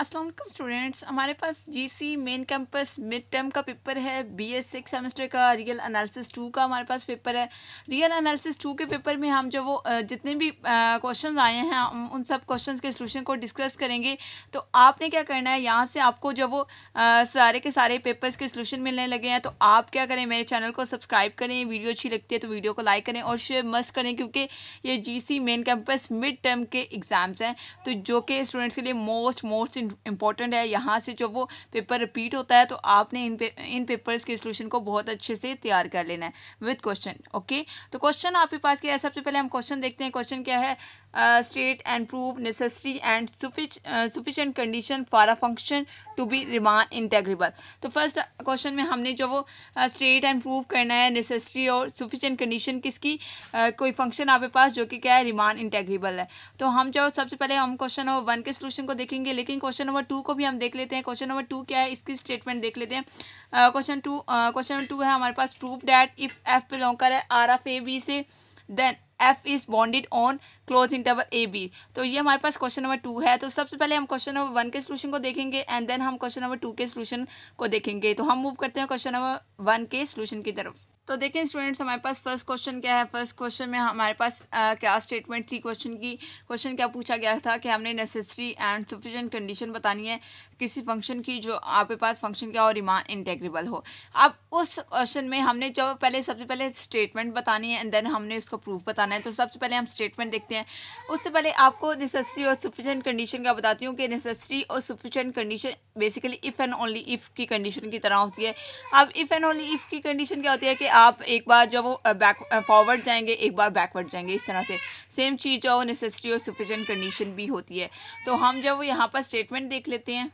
अस्सलाम वालेकुम स्टूडेंट्स हमारे पास GC main campus mid term का पेपर है बीएस सिक्स सेमेस्टर का रियल एनालिसिस टू का हमारे पास पेपर है रियल एनालिसिस टू के पेपर में हम जो वो जितने भी क्वेश्चंस आए हैं हम उन सब क्वेश्चंस के सोल्यूशन को डिस्कस करेंगे तो आपने क्या करना है यहाँ से आपको जो वो आ, सारे के सारे पेपर्स के सोल्यूशन मिलने लगे हैं तो आप क्या करें मेरे चैनल को सब्सक्राइब करें वीडियो अच्छी लगती है तो वीडियो को लाइक करें और शेयर मस्ट करें क्योंकि ये G main campus mid term के एग्ज़ाम्स हैं तो जो कि स्टूडेंट्स के लिए मोस्ट मोस्ट इंपॉर्टेंट है यहाँ से जब वो पेपर रिपीट होता है तो आपने इन पे इन पेपर्स के सोल्यूशन को बहुत अच्छे से तैयार कर लेना है विद क्वेश्चन ओके तो क्वेश्चन आपके पास क्या है सबसे पहले हम क्वेश्चन देखते हैं क्वेश्चन क्या है state and prove necessary and sufficient condition for a function to be Riemann integrable तो फर्स्ट क्वेश्चन में हमने जो वो स्टेट एंड प्रूव करना है नेसेसरी और सुफिशेंट कंडीशन किसकी uh, कोई फंक्शन आपके पास जो कि क्या है रिमान इंटेग्रेबल है तो हम जो सबसे पहले हम क्वेश्चन नंबर वन के सोल्यूशन को देखेंगे लेकिन क्वेश्चन नंबर टू को भी हम देख लेते हैं क्वेश्चन नंबर टू क्या है इसकी स्टेटमेंट देख लेते हैं question two question number two है हमारे पास proof that if F belong कर है आर एफ ए बी से then F is bounded on close interval A B तो ये हमारे पास क्वेश्चन नंबर टू है तो सबसे पहले हम क्वेश्चन नंबर वन के सोल्यूशन को देखेंगे एंड देन हम क्वेश्चन नंबर टू के सोल्यूशन को देखेंगे तो हम मूव करते हैं क्वेश्चन नंबर वन के सोल्यूशन की तरफ तो देखें स्टूडेंट्स हमारे पास फर्स्ट क्वेश्चन क्या है फर्स्ट क्वेश्चन में हमारे पास आ, क्या स्टेटमेंट थी क्वेश्चन की क्वेश्चन क्या पूछा गया था कि हमने नेसेसरी एंड सफिशेंट कंडीशन बतानी है किसी फंक्शन की जो आपके पास फंक्शन क्या और रिमान इंटेग्रेबल हो अब उस क्वेश्चन में हमने जो पहले सबसे पहले स्टेटमेंट बतानी है एंड देन हमने उसका प्रूफ बताना है तो सबसे पहले हम स्टेटमेंट देखते हैं उससे पहले आपको नेसेसरी और सफिशेंट कंडीशन का बताती हूँ कि नेसेसरी और sufficient condition basically if and only if की कंडीशन की तरह होती है अब इफ़ एंड ओनली इफ़ की कंडीशन क्या होती है कि आप एक बार जब वो बैक फॉरवर्ड जाएंगे एक बार बैकवर्ड जाएंगे इस तरह से सेम चीज़ जो नेसेसरी और सफिशेंट कंडीशन भी होती है तो हम जब यहाँ पर स्टेटमेंट देख लेते हैं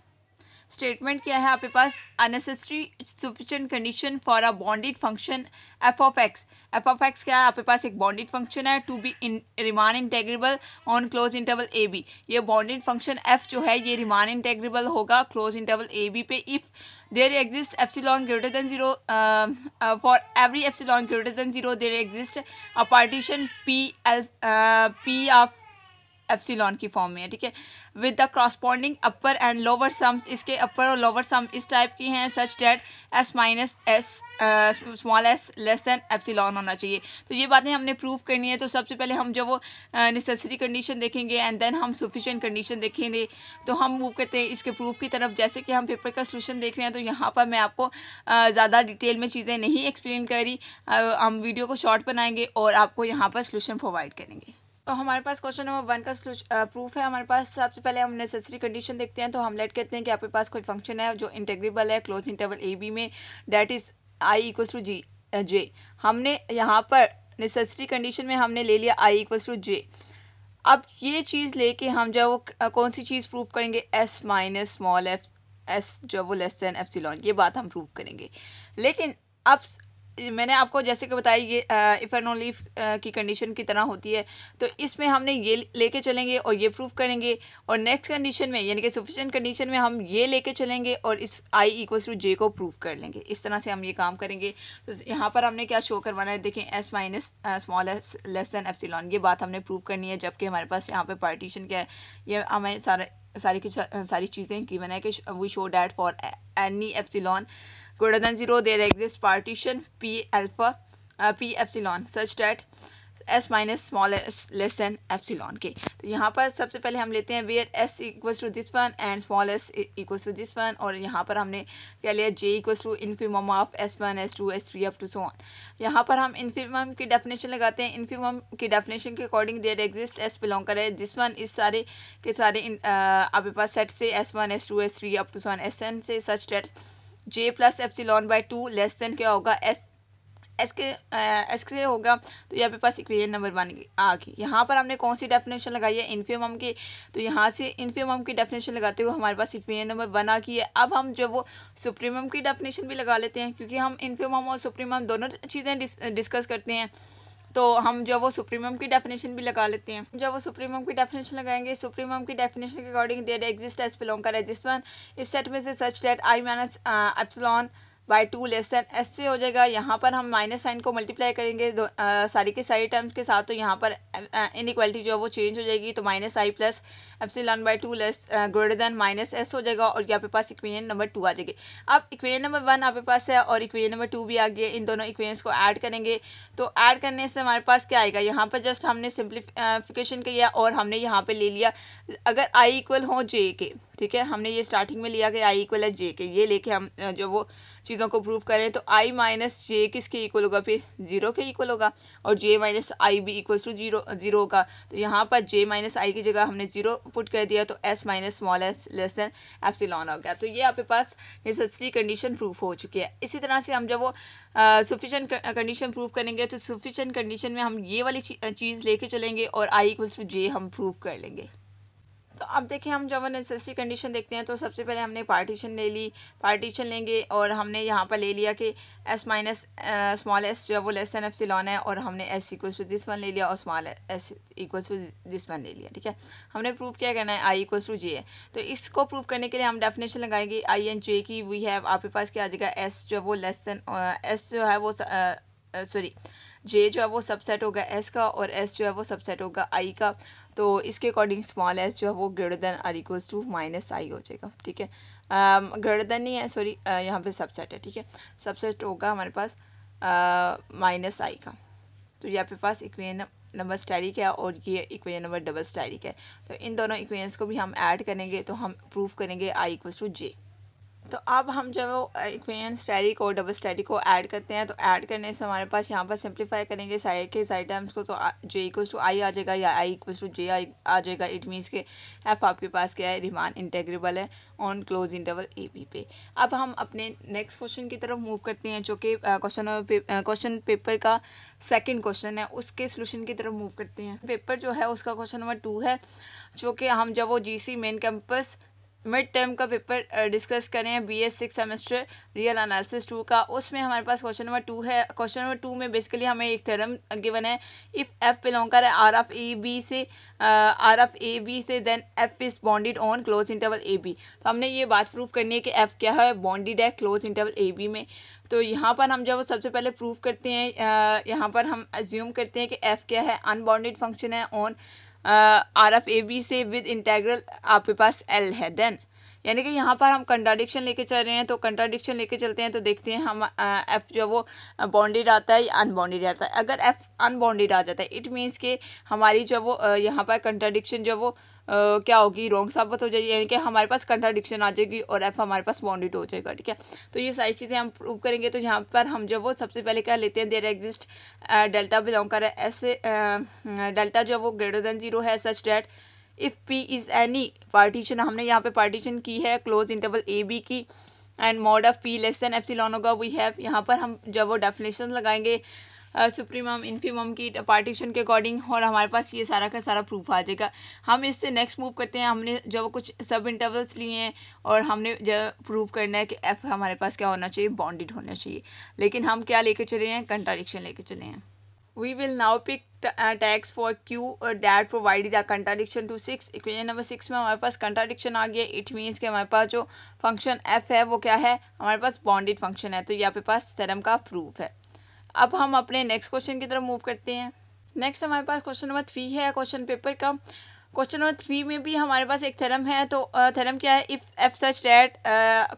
स्टेटमेंट क्या है आपके पास unnecessary sufficient condition for a bounded function F of X F of X क्या है आपके पास एक बॉन्डेड फंक्शन है to be in Riemann integrable on close interval A B ये बॉन्डेड फंक्शन एफ जो है ये रिमान इंटेग्रेबल होगा क्लोज इंटरवल ए बी पे if there exist F epsilon greater than zero for every F epsilon greater than zero there exist a partition P L P of epsilon की form में है ठीक है with the corresponding upper and lower sums इसके upper और lower sum इस type की हैं such that S minus S small S less than epsilon होना चाहिए तो ये बातें हमने प्रूव करनी है तो सबसे पहले हम जो वो नेसेसरी uh, कंडीशन देखेंगे एंड देन हम सफिशेंट कंडीशन देखेंगे तो हम मूव करते हैं इसके प्रूफ की तरफ जैसे कि हम पेपर का सोल्यूशन देख रहे हैं तो यहाँ पर मैं आपको uh, ज़्यादा डिटेल में चीज़ें नहीं एक्सप्लेन करी uh, हम वीडियो को शॉर्ट बनाएंगे और आपको यहाँ पर सोल्यूशन प्रोवाइड करेंगे तो हमारे पास क्वेश्चन नंबर वन का प्रूफ है हमारे पास सबसे पहले हम नेसेसरी कंडीशन देखते हैं तो हम लेट कहते हैं कि आपके पास कोई फंक्शन है जो इंटेग्रेबल है क्लोज इंटरवल ए बी में that is I equals to G J हमने यहाँ पर नेसेसरी कंडीशन में हमने ले लिया आई इक्वल्स टू जे अब ये चीज़ लेके हम जब वो कौन सी चीज़ प्रूफ करेंगे S minus small F S जब वो लेस दैन एफ सिलॉन ये बात हम प्रूफ करेंगे लेकिन अब मैंने आपको जैसे कि बताया ये इफेनोल लीफ की कंडीशन की तरह होती है तो इसमें हमने ये लेके चलेंगे और ये प्रूफ करेंगे और नेक्स्ट कंडीशन में यानी कि सफिशेंट कंडीशन में हम ये लेके चलेंगे और इस आई इक्वल्स टू जे को प्रूफ कर लेंगे इस तरह से हम ये काम करेंगे तो यहाँ पर हमने क्या शो करवाना है देखें S minus small S less than epsilon ये बात हमने प्रूव करनी है जबकि हमारे पास यहाँ पर पार्टीशन क्या है ये हमें सारे सारी की सारी चीज़ें गिवन है कि we show that for any epsilon greater than 0 there exists partition p alpha uh, p epsilon such that minus small less than epsilon के तो यहाँ पर सबसे पहले हम लेते हैं where S equals to this one and small S equals to this one और यहाँ पर हमने क्या लिया J equals to infimum of S one S two S three up to so on यहाँ पर हम इनफीम की डेफिनेशन लगाते हैं इन्फीमम की डेफिनेशन के according there exist S belong करे दिस वन इस सारे के सारे uh, आपके पास सेट से S one S two S three up to so on S N से such that J plus F C लॉन बाई टू लेस देन क्या होगा एफ एस के एस के होगा तो यहाँ पे पास इक्वेशन नंबर वन आ गई यहाँ पर हमने कौन सी डेफिनेशन लगाई है इन्फियम की तो यहाँ से इन्फियम की डेफिनेशन लगाते हुए हमारे पास इक्वेशन नंबर वन आ गई है अब हम जो वो सुप्रीमम की डेफिनेशन भी लगा लेते हैं क्योंकि हम इन्फियम और सुप्रीमम दोनों चीज़ें डिस, डिस्कस करते हैं तो हम जो वो सुप्रीमम की डेफिनेशन भी लगा लेते हैं जब वो सुप्रीमम की डेफिनेशन लगाएंगे सुप्रीमम की डेफिनेशन के according there exist S belong कर एजिस्ट वन इस सेट में से such that I minus epsilon by two less than S से हो जाएगा यहाँ पर हम माइनस साइन को मल्टीप्लाई करेंगे आ, सारी के सारी टर्म्स के साथ तो यहाँ पर इनक्वालिटी जो है वो चेंज हो जाएगी तो minus I plus F epsilon by two less greater than minus S हो जाएगा और यहाँ पे पास इक्वेशन नंबर टू आ जाएगी अब इक्वेशन नंबर वन आपके पास है और इक्वेशन नंबर टू भी आ गई इन दोनों इक्वेशंस को ऐड करेंगे तो ऐड करने से हमारे पास क्या आएगा यहाँ पर जस्ट हमने सिंप्लीफिकेशन किया और हमने यहाँ पर ले लिया अगर आई इक्वल हो जे के ठीक है हमने ये स्टार्टिंग में लिया कि आई इक्वल है जे के ये लेके हम जो वो चीज़ों को प्रूव करें तो आई माइनस जे किसके इक्वल होगा फिर जीरो के इक्वल होगा और जे माइनस आई भी इक्वल टू जीरो जीरो होगा तो यहाँ पर जे माइनस आई की जगह हमने जीरो पुट कर दिया तो S minus small S less than F हो गया तो ये आपके पास नेसेसरी कंडीशन प्रूफ हो चुकी है इसी तरह से हम जब वो सफिशेंट कंडीशन प्रूफ करेंगे तो सफिशेंट कंडीशन में हम ये वाली चीज़ लेके चलेंगे और आई इक्वल्स टू जे हम प्रूफ कर लेंगे तो अब देखें हम जब नेसेसरी कंडीशन देखते हैं तो सबसे पहले हमने पार्टीशन ले ली पार्टीशन लेंगे और हमने यहाँ पर ले लिया कि एस माइनस स्मॉल एस जो है वो लेस सी लॉन है और हमने S equal to this one ले लिया और small S equal to this one ले लिया ठीक है हमने प्रूव क्या करना है आई इक्वल टू जे है तो इसको प्रूव करने के लिए हम डेफिनेशन लगाएंगे आई एंड जे की वी हैव आपके पास क्या आ जाएगा एस जो वो लेस दैन एस जो है वो सॉरी uh, uh, जे जो है वो सबसेट होगा एस का और एस जो है वो सबसेट होगा आई का तो इसके अकॉर्डिंग स्मॉल एस जो है वो greater than or equals to minus I हो जाएगा ठीक है ग्रेटर um, देन नहीं है सॉरी uh, यहाँ पे सबसेट है ठीक है सबसेट होगा हमारे पास माइनस uh, आई का तो ये आपके पास इक्वेन नंबर स्टैरिक है और ये इक्वेजन नंबर डबल स्टैरिक है तो इन दोनों इक्वेजन्स को भी हम ऐड करेंगे तो हम प्रूव करेंगे आई इक्वल्स टू जे तो अब हम जब इक्वेशन वो को और डबल स्टैटिक को ऐड करते हैं तो ऐड करने से हमारे पास यहाँ पर सिंप्लीफाई करेंगे साइड के साइड टर्म्स को तो जे इक्वल्स टू आई आ जाएगा या आई इक्वल्स टू जे आई आ जाएगा इट मीनस के एफ आपके पास क्या है रिमान इंटेग्रेबल है on close interval A B पे अब हम अपने नेक्स्ट क्वेश्चन की तरफ मूव करते हैं जो कि क्वेश्चन क्वेश्चन पेपर का सेकेंड क्वेश्चन है उसके सोल्यूशन की तरफ मूव करते हैं पेपर जो है उसका क्वेश्चन नंबर टू है जो कि हम जब वो G C main campus mid term का पेपर डिस्कस uh, करें B S six semester real analysis two का उसमें हमारे पास क्वेश्चन नंबर टू है क्वेश्चन नंबर टू में बेसिकली हमें एक थ्योरम गिवन है इफ़ एफ बिलोंग कर आर एफ ए बी से आर एफ ए बी से then F is bounded on close interval A B तो हमने ये बात प्रूव करनी है कि एफ़ क्या है बॉन्डेड है क्लोज इंटरवल ए बी में तो यहाँ पर हम जब सबसे पहले प्रूव करते हैं uh, यहाँ पर हम एज्यूम करते हैं कि एफ़ क्या है अनबाउंडेड फंक्शन है on R F A B से विद इंटेग्रल आपके पास एल है देन यानी कि यहाँ पर हम कंट्राडिक्शन लेके चल रहे हैं तो कंट्राडिक्शन लेके चलते हैं तो देखते हैं हम एफ़ जो वो बाउंडेड आता है या अनबाउंडेड आता है अगर एफ़ अनबाउंडेड आ जाता है इट मीन्स कि हमारी जो वो यहाँ पर कंट्राडिक्शन जो वो क्या होगी रॉन्ग साबित हो जाएगी यानी कि हमारे पास कंट्राडिक्शन आ जाएगी और एफ हमारे पास बाउंडेड हो जाएगा ठीक है तो ये सारी चीज़ें हम प्रूव करेंगे तो यहाँ पर हम जो वो सबसे पहले क्या लेते हैं देर एग्जिस्ट डेल्टा बिलोंग कर एस डेल्टा हम्म, जो वो ग्रेटर देन जीरो है such that if P is any partition हमने यहाँ पे पार्टीशन की है क्लोज इंटरवल ए बी की and mod of P less than सी लोनोगा वी हैव यहाँ पर हम जब वो डेफिनेशन लगाएंगे सुप्रीमम uh, इन्फीमम की पार्टीशन के अकॉर्डिंग और हमारे पास ये सारा का सारा प्रूफ आ जाएगा हम इससे नेक्स्ट मूव करते हैं हमने जब कुछ सब इंटरवल्स लिए हैं और हमने जब प्रूव करना है कि एफ़ हमारे पास क्या होना चाहिए बॉन्डेड होना चाहिए लेकिन हम क्या लेके चले हैं कंट्राडिक्शन लेके चले हैं we will now pick tax for Q और that provided a contradiction to six equation number six में हमारे पास कंट्राडिक्शन आ गया इट मीन्स के हमारे पास जो फंक्शन एफ है वो क्या है हमारे पास बॉन्डेड फंक्शन है तो यहाँ पे पास सेरम का प्रूफ है अब हम अपने नेक्स्ट क्वेश्चन की तरफ मूव करते हैं नेक्स्ट हमारे पास क्वेश्चन नंबर थ्री है क्वेश्चन पेपर का क्वेश्चन नंबर थ्री में भी हमारे पास एक थेरम है तो थेरम क्या है if F such that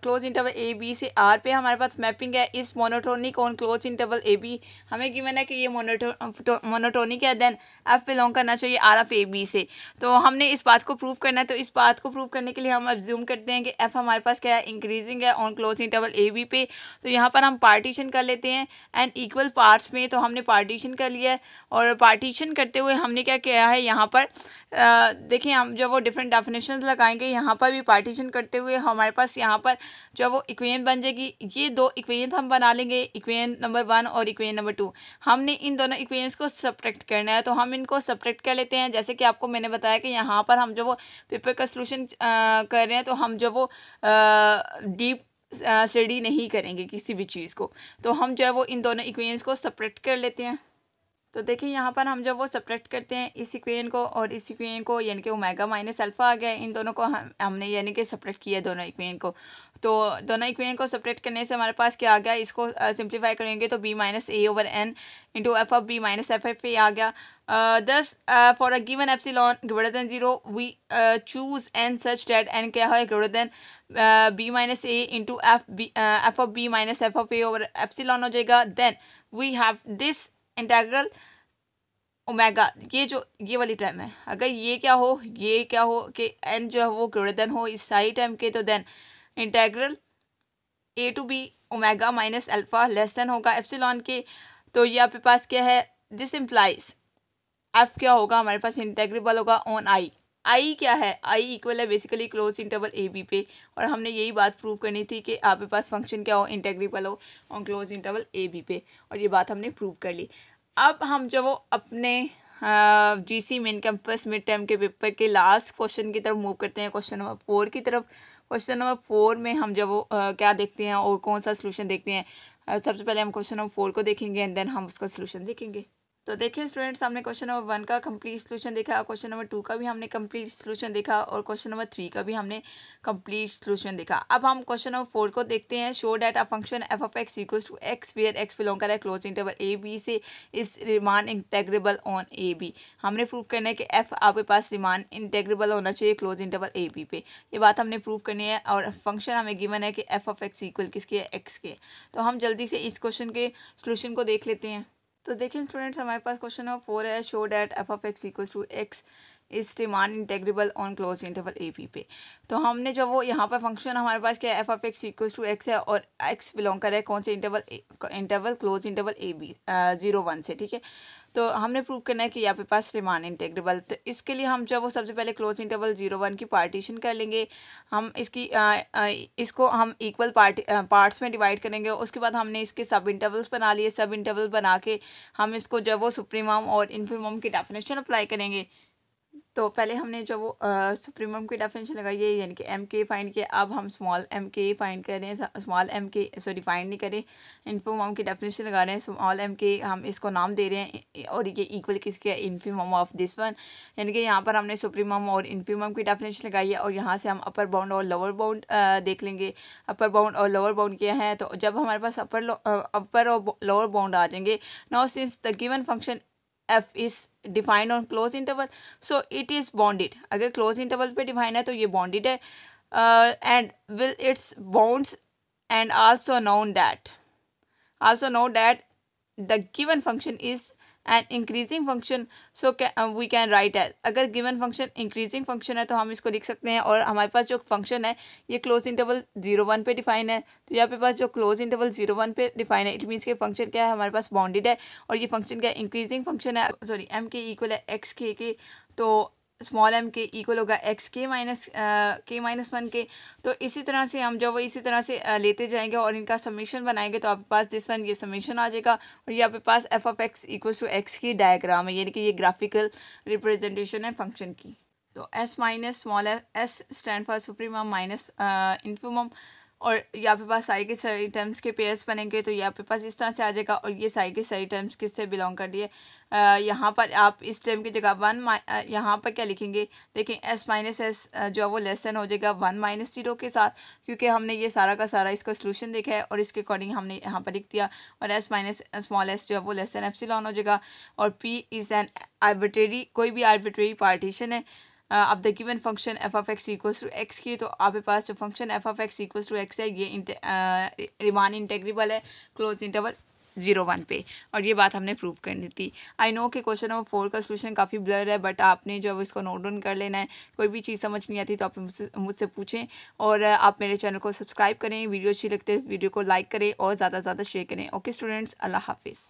close interval A B से आर पे हमारे पास मैपिंग है is monotonic on close interval A B हमें गिवन है कि ये मोनोटो मोनोटोनिक है देन एफ बिलोंग करना चाहिए आर एफ ए बी से तो हमने इस बात को प्रूव करना है तो इस बात को प्रूव करने के लिए हम एब्ज्यूम करते हैं कि एफ हमारे पास क्या है इंक्रीजिंग है on close interval A B पे तो यहाँ पर हम पार्टीशन कर लेते हैं एंड इक्वल पार्ट्स में तो हमने पार्टीशन कर लिया है और पार्टीशन करते हुए हमने क्या किया है यहाँ पर आ, देखिए हम जब वो डिफरेंट डेफिनेशन लगाएंगे यहाँ पर भी पार्टीशन करते हुए हमारे पास यहाँ पर जो वो इक्वेन बन जाएगी ये दो इक्वेन हम बना लेंगे इक्वेन नंबर वन और इक्वेन नंबर टू हमने इन दोनों इक्वेन्स को सब्ट्रैक्ट करना है तो हम इनको सब्ट्रैक्ट कर लेते हैं जैसे कि आपको मैंने बताया कि यहाँ पर हम जो वो पेपर का सोल्यूशन कर रहे हैं तो हम जो वो डीप स्टडी नहीं करेंगे किसी भी चीज़ को तो हम जो है वो इन दोनों इक्वेंस को सपरेट कर लेते हैं तो देखिए यहाँ पर हम जब वो सप्रेक्ट करते हैं इस इक्वेन को और इस इक्वेन को यानी कि ओमेगा माइनस अल्फ़ा आ गया इन दोनों को हम हमने यानी कि सप्रेक्ट किया दोनों इक्वेन को तो दोनों इक्वेन को सप्रेक्ट करने से हमारे पास क्या आ गया इसको सिंप्लीफाई करेंगे तो B minus A over N into F of B minus F F A आ गया thus for a given F C epsilon greater than zero we choose N such that N क्या है greater than B minus A into F B F of B minus F of A over F C epsilon हो जाएगा then we have this integral omega ये जो ये वाली term है अगर ये क्या हो ये क्या हो कि एन जो है वो ग्रेटर देन हो इस सारी टर्म के तो then integral A to B omega minus alpha less than होगा एफ्सिलॉन के तो ये आपके पास क्या है दिस इम्प्लाइज एफ क्या होगा हमारे पास इंटेग्रेबल होगा ऑन आई आई क्या है आई इक्वल है basically close interval A B पे और हमने यही बात प्रूव करनी थी कि आपके पास फंक्शन क्या हो इंटेग्रिपल हो और क्लोज इंटरवल ए बी पे और ये बात हमने प्रूव कर ली अब हम जब वो अपने G C main campus mid term के पेपर के लास्ट क्वेश्चन की तरफ मूव करते हैं क्वेश्चन नंबर फोर की तरफ क्वेश्चन नंबर फोर में हम जब वो क्या देखते हैं और कौन सा सोल्यूशन देखते हैं सबसे पहले हम क्वेश्चन नंबर फोर को देखेंगे एंड देन हम उसका सोल्यूशन देखेंगे तो देखिए स्टूडेंट्स हमने क्वेश्चन नंबर वन का कंप्लीट सोल्यूशन देखा क्वेश्चन नंबर टू का भी हमने कंप्लीट सोल्यूशन देखा और क्वेश्चन नंबर थ्री का भी हमने कंप्लीट सोल्यूशन देखा अब हम क्वेश्चन नंबर फोर को देखते हैं show that a function F of x equal to X where X belong कर क्लोज इंटरवल ए बी से is Riemann integrable on A B हमने प्रूव करना है कि एफ आपके पास रिमान इंटेग्रेबल होना चाहिए क्लोज इंटरवल ए बी पे ये बात हमने प्रूव करनी है और फंक्शन हमें गिवन है कि एफ ऑफ एक्स इक्वल किसके एक्स के तो हम जल्दी से इस क्वेश्चन के सोल्यूशन को देख लेते हैं तो देखिए स्टूडेंट्स हमारे पास क्वेश्चन नंबर फोर है show that F of x equal to X is डिमांड integrable on close interval A P पे तो हमने जो वो यहाँ पर फंक्शन हमारे पास क्या है F of X equal to x है और एक्स बिलोंग कर रहा है कौन से interval interval close interval A B zero one से ठीक है तो हमने प्रूव करना है कि यहाँ पे पास रिमान इंटेग्रेबल तो इसके लिए हम जो है वो सबसे पहले क्लोज इंटरवल जीरो वन की पार्टीशन कर लेंगे हम इसकी आ, आ, इसको हम इक्वल पार्ट पार्ट्स में डिवाइड करेंगे उसके बाद हमने इसके सब इंटरवल्स बना लिए सब इंटरवल बना के हम इसको जो है वो सुप्रीमम और इन्फीमम की डेफिनेशन अप्लाई करेंगे तो पहले हमने जो वो सुप्रीमम की डेफिनेशन लगाई है यानी कि एम के फाइंड किया अब हम स्मॉल एम के फाइंड कर रहे हैं small M K sorry find नहीं करें इन्फोमम की डेफिनेशन लगा रहे हैं स्मॉल एम के हम इसको नाम दे रहे हैं और ये इक्वल किसके इन्फीमम ऑफ दिस वन यानी कि यहाँ पर हमने सुप्रीमम और इन्फीमम की डेफिनेशन लगाई है और यहाँ से हम अपर बाउंड और लोअर बाउंड देख लेंगे अपर बाउंड और लोअर बाउंड क्या है तो जब हमारे पास अपर अपर और लोअर बाउंड आ जाएंगे now since the given function f is defined on closed interval so it is bounded अगर closed interval पे define है तो bounded uh, and will its bounds and also known that also know that the given function is and increasing function so we can write as अगर given function increasing function है तो हम इसको लिख सकते हैं और हमारे पास जो फंक्शन है ये क्लोज इंटरवल जीरो वन पे डिफाइन है तो यहाँ पे पास जो क्लोज इंटरवल जीरो वन पे डिफाइन है इट मीन्स के फंक्शन क्या है हमारे पास बाउंडेड है और ये फंक्शन क्या है इंक्रीजिंग फंक्शन है सॉरी एम के इक्वल है एक्स के के तो स्मॉल एम के इक्वल होगा X K minus K minus one के तो इसी तरह से हम जब वो इसी तरह से uh, लेते जाएंगे और इनका समीशन बनाएंगे तो आपके पास दिस वन ये समीशन आ जाएगा और ये आपके पास f of x equal to x की डायग्राम है यानी कि ये ग्राफिकल रिप्रेजेंटेशन है फंक्शन की तो S minus small s stand for supremum minus infimum और यहाँ पे पास साई के सही टर्म्स के पेयर्स बनेंगे तो यहाँ पे पास इस तरह से आ जाएगा और ये साई के सही टर्म्स किससे बिलोंग कर दिए यहाँ पर आप इस टर्म की जगह वन यहाँ पर क्या लिखेंगे देखें एस माइनस एस जो है वो लेस देन हो जाएगा वन माइनस जीरो के साथ क्योंकि हमने ये सारा का सारा इसका सोल्यूशन देखा है और इसके अकॉर्डिंग हमने यहाँ पर लिख दिया और एस माइनस स्मॉल एस जो है वो लेस देन एफ हो जाएगा और पी इज़ एन आर्बिट्रेरी कोई भी आर्बिट्रेरी पार्टीशन है अब the given function F of x equals to x की तो आपके पास जो function F of x equals to x है ये रिमान इंटेग्रेबल है क्लोज इंटरवल जीरो वन पे और ये बात हमने प्रूव करनी थी आई नो कि क्वेश्चन नंबर फोर का सोल्यूशन काफ़ी ब्लर है बट आपने जो है इसको नोट डाउन कर लेना है कोई भी चीज़ समझ नहीं आती तो आप मुझसे मुझसे पूछें और आप मेरे चैनल को सब्सक्राइब करें वीडियो अच्छी लगती है वीडियो को लाइक करें और ज़्यादा से ज़्यादा शेयर करें ओके स्टूडेंट्स अल्लाह हाफिज़